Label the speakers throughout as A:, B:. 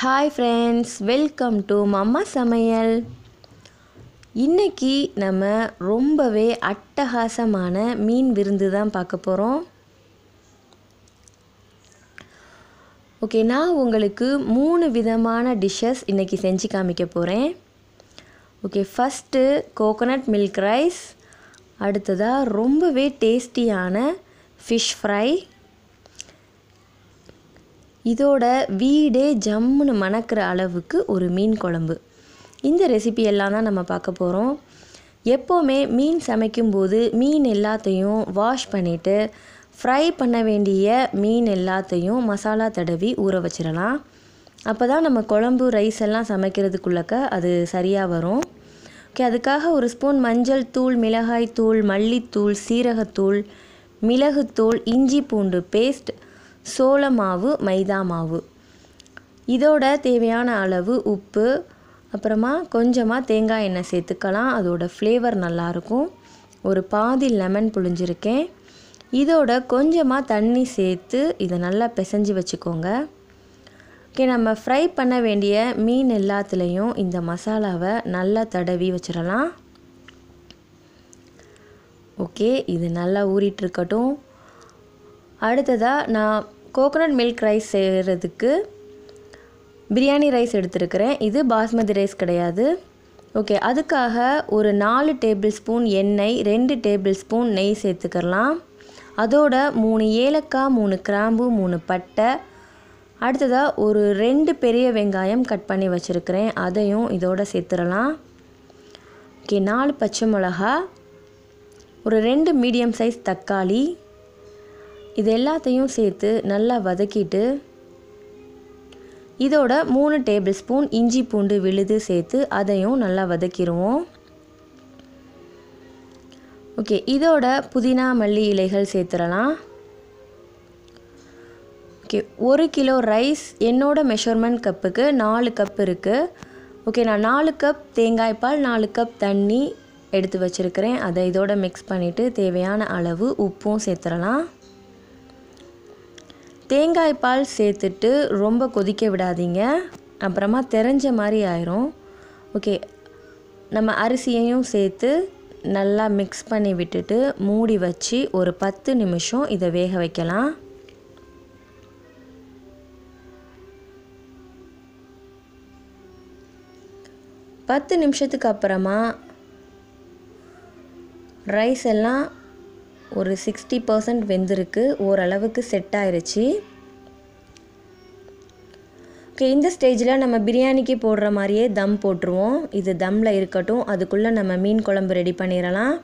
A: hi friends welcome to mamma சமையல் இன்றைக்கி நம்ம ரொம்பவே அட்டகாசமான மீன் விருந்து தான் பார்க்க போகிறோம் ஓகே நான் உங்களுக்கு மூணு விதமான டிஷ்ஷஸ் இன்றைக்கி செஞ்சு காமிக்க போகிறேன் okay first coconut milk rice அடுத்ததாக ரொம்பவே டேஸ்டியான ஃபிஷ் ஃப்ரை இதோட வீடே ஜம்முன்னு மணக்கிற அளவுக்கு ஒரு மீன் குழம்பு இந்த ரெசிபி எல்லாம் தான் நம்ம பார்க்க போகிறோம் எப்போவுமே மீன் சமைக்கும்போது மீன் எல்லாத்தையும் வாஷ் பண்ணிவிட்டு ஃப்ரை பண்ண வேண்டிய மீன் எல்லாத்தையும் மசாலா தடவி ஊற வச்சிடலாம் அப்போ தான் நம்ம குழம்பு ரைஸ் எல்லாம் சமைக்கிறதுக்குள்ளக்க அது சரியாக வரும் ஓகே அதுக்காக ஒரு ஸ்பூன் மஞ்சள் தூள் மிளகாய் தூள் மல்லித்தூள் சீரகத்தூள் மிளகுத்தூள் இஞ்சி பூண்டு பேஸ்ட் சோள மாவு மைதா மாவு இதோட தேவையான அளவு உப்பு அப்புறமா கொஞ்சமாக தேங்காய் எண்ணெய் சேர்த்துக்கலாம் அதோடய ஃப்ளேவர் நல்லாயிருக்கும் ஒரு பாதி லெமன் புழிஞ்சிருக்கேன் இதோட கொஞ்சமாக தண்ணி சேர்த்து இதை நல்லா பிசைஞ்சு வச்சுக்கோங்க ஓகே நம்ம ஃப்ரை பண்ண வேண்டிய மீன் எல்லாத்துலேயும் இந்த மசாலாவை நல்லா தடவி வச்சிடலாம் ஓகே இது நல்லா ஊறிட்டுருக்கட்டும் அடுத்ததாக நான் கோகோனட் மில்க் ரைஸ் செய்கிறதுக்கு பிரியாணி ரைஸ் எடுத்துருக்கிறேன் இது பாஸ்மதி ரைஸ் கிடையாது ஓகே அதுக்காக ஒரு நாலு டேபிள் ஸ்பூன் எண்ணெய் ரெண்டு டேபிள் ஸ்பூன் நெய் சேர்த்துக்கலாம் அதோட மூணு ஏலக்காய் மூணு கிராம்பு மூணு பட்டை அடுத்ததாக ஒரு ரெண்டு பெரிய வெங்காயம் கட் பண்ணி வச்சுருக்கிறேன் அதையும் இதோட சேர்த்துடலாம் ஓகே நாலு பச்சை மிளகா ஒரு ரெண்டு மீடியம் சைஸ் தக்காளி இது எல்லாத்தையும் சேர்த்து நல்லா வதக்கிட்டு இதோட மூணு டேபிள் ஸ்பூன் இஞ்சி பூண்டு விழுது சேர்த்து அதையும் நல்லா வதக்கிடுவோம் ஓகே இதோட புதினா மல்லி இலைகள் சேர்த்துடலாம் ஓகே ஒரு கிலோ ரைஸ் என்னோட மெஷர்மெண்ட் கப்புக்கு நாலு கப் இருக்குது ஓகே நான் நாலு கப் தேங்காய் பால் நாலு கப் தண்ணி எடுத்து வச்சுருக்கிறேன் அதை இதோட மிக்ஸ் பண்ணிவிட்டு தேவையான அளவு உப்பும் சேர்த்துடலாம் தேங்காய் பால் சேர்த்துட்டு ரொம்ப கொதிக்க விடாதீங்க அப்புறமா தெரிஞ்ச மாதிரி ஆயிரும் ஓகே நம்ம அரிசியையும் சேர்த்து நல்லா மிக்ஸ் பண்ணி விட்டுட்டு மூடி வச்சு ஒரு பத்து நிமிஷம் இதை வேக வைக்கலாம் பத்து நிமிஷத்துக்கு அப்புறமா ரைஸ் எல்லாம் ஒரு சிக்ஸ்டி பர்சன்ட் வெந்திருக்கு ஓரளவுக்கு செட் ஆயிடுச்சு ஓகே இந்த ஸ்டேஜில் நம்ம பிரியாணிக்கு போடுற மாதிரியே தம் போட்டுருவோம் இது தம்மில் இருக்கட்டும் அதுக்குள்ளே நம்ம மீன் குழம்பு ரெடி பண்ணிடலாம்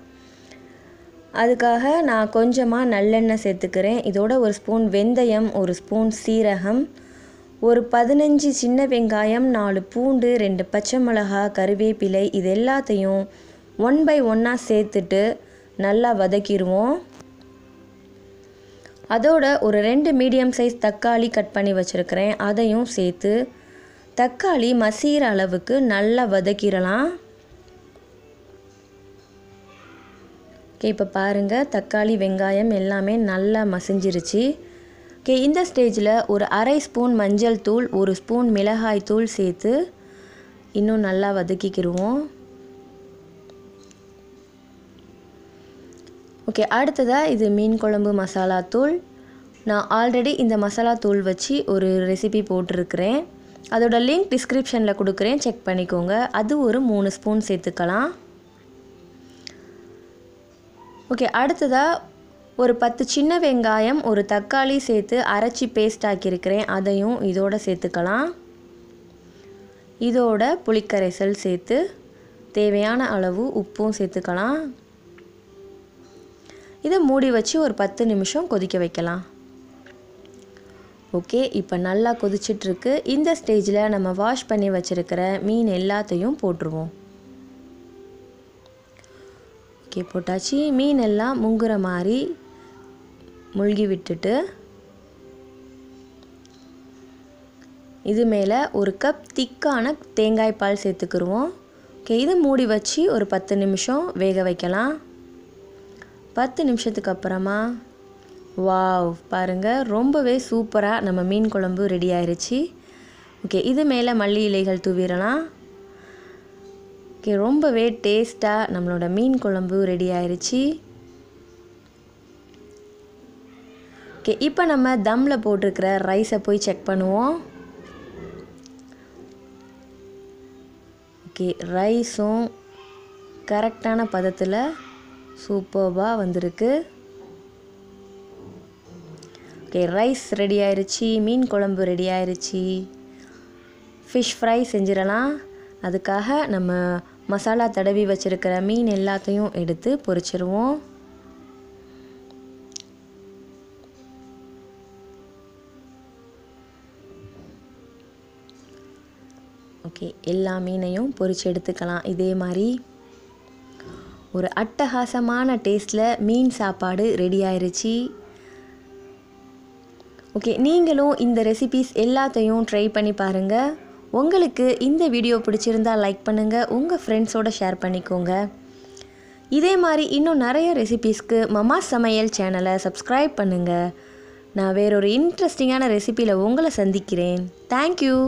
A: அதுக்காக நான் கொஞ்சமாக நல்லெண்ணெய் சேர்த்துக்கிறேன் இதோட ஒரு ஸ்பூன் வெந்தயம் ஒரு ஸ்பூன் சீரகம் ஒரு பதினஞ்சு சின்ன வெங்காயம் நாலு பூண்டு ரெண்டு பச்சை மிளகா கருவேப்பிலை இது எல்லாத்தையும் ஒன் பை ஒன்னாக சேர்த்துட்டு நல்லா வதக்கிடுவோம் அதோட ஒரு ரெண்டு மீடியம் சைஸ் தக்காளி கட் பண்ணி வச்சுருக்கிறேன் அதையும் சேர்த்து தக்காளி மசிகிற அளவுக்கு நல்லா வதக்கிடலாம் ஓகே இப்போ பாருங்கள் தக்காளி வெங்காயம் எல்லாமே நல்லா மசிஞ்சிருச்சு ஓகே இந்த ஸ்டேஜில் ஒரு அரை ஸ்பூன் மஞ்சள் தூள் ஒரு ஸ்பூன் மிளகாய் தூள் சேர்த்து இன்னும் நல்லா வதக்கிக்கிடுவோம் ஓகே அடுத்ததாக இது மீன் குழம்பு மசாலா தூள் நான் ஆல்ரெடி இந்த மசாலா தூள் வச்சு ஒரு ரெசிபி போட்டிருக்கிறேன் அதோட லிங்க் டிஸ்கிரிப்ஷனில் கொடுக்குறேன் செக் பண்ணிக்கோங்க அது ஒரு மூணு ஸ்பூன் சேர்த்துக்கலாம் ஓகே அடுத்ததாக ஒரு பத்து சின்ன வெங்காயம் ஒரு தக்காளி சேர்த்து அரைச்சி பேஸ்ட் ஆக்கியிருக்கிறேன் அதையும் இதோடு சேர்த்துக்கலாம் இதோட புளிக்கரைசல் சேர்த்து தேவையான அளவு உப்பும் சேர்த்துக்கலாம் இதை மூடி வச்சு ஒரு பத்து நிமிஷம் கொதிக்க வைக்கலாம் ஓகே இப்போ நல்லா கொதிச்சிட்ருக்கு இந்த ஸ்டேஜில் நம்ம வாஷ் பண்ணி வச்சுருக்கிற மீன் எல்லாத்தையும் போட்டுருவோம் ஓகே போட்டாச்சு மீன் எல்லாம் முங்குற மாதிரி முழுகி விட்டுட்டு இது மேலே ஒரு கப் திக்கான தேங்காய் பால் சேர்த்துக்குருவோம் ஓகே இதை மூடி வச்சு ஒரு பத்து நிமிஷம் வேக வைக்கலாம் பத்து நிமிஷத்துக்கு அப்புறமா வாவ் பாருங்கள் ரொம்பவே சூப்பராக நம்ம மீன் குழம்பு ரெடி ஆயிடுச்சு ஓகே இது மேலே மல்லி இலைகள் தூவிடலாம் ஓகே ரொம்பவே டேஸ்ட்டாக நம்மளோட மீன் குழம்பு ரெடி ஆயிடுச்சு ஓகே இப்போ நம்ம தம்மில் போட்டிருக்கிற ரைஸை போய் செக் பண்ணுவோம் ஓகே ரைஸும் கரெக்டான பதத்தில் சூப்பர்வாக வந்திருக்கு ஓகே ரைஸ் ரெடி ஆயிடுச்சு மீன் குழம்பு ரெடி ஆயிடுச்சு ஃபிஷ் ஃப்ரை செஞ்சிடலாம் அதுக்காக நம்ம மசாலா தடவி வச்சுருக்கிற மீன் எல்லாத்தையும் எடுத்து பொறிச்சிருவோம் ஓகே எல்லா மீனையும் பொறிச்சு எடுத்துக்கலாம் இதே மாதிரி ஒரு அட்டகாசமான டேஸ்ட்டில் மீன் சாப்பாடு ரெடி ஆயிடுச்சு ஓகே நீங்களும் இந்த ரெசிபீஸ் எல்லாத்தையும் ட்ரை பண்ணி பாருங்கள் உங்களுக்கு இந்த வீடியோ பிடிச்சிருந்தால் லைக் பண்ணுங்கள் உங்கள் ஃப்ரெண்ட்ஸோடு ஷேர் பண்ணிக்கோங்க இதே மாதிரி இன்னும் நிறைய ரெசிபீஸ்க்கு மமா சமையல் சேனலை சப்ஸ்கிரைப் பண்ணுங்கள் நான் வேறொரு இன்ட்ரெஸ்டிங்கான ரெசிபியில் உங்களை சந்திக்கிறேன் தேங்க்யூ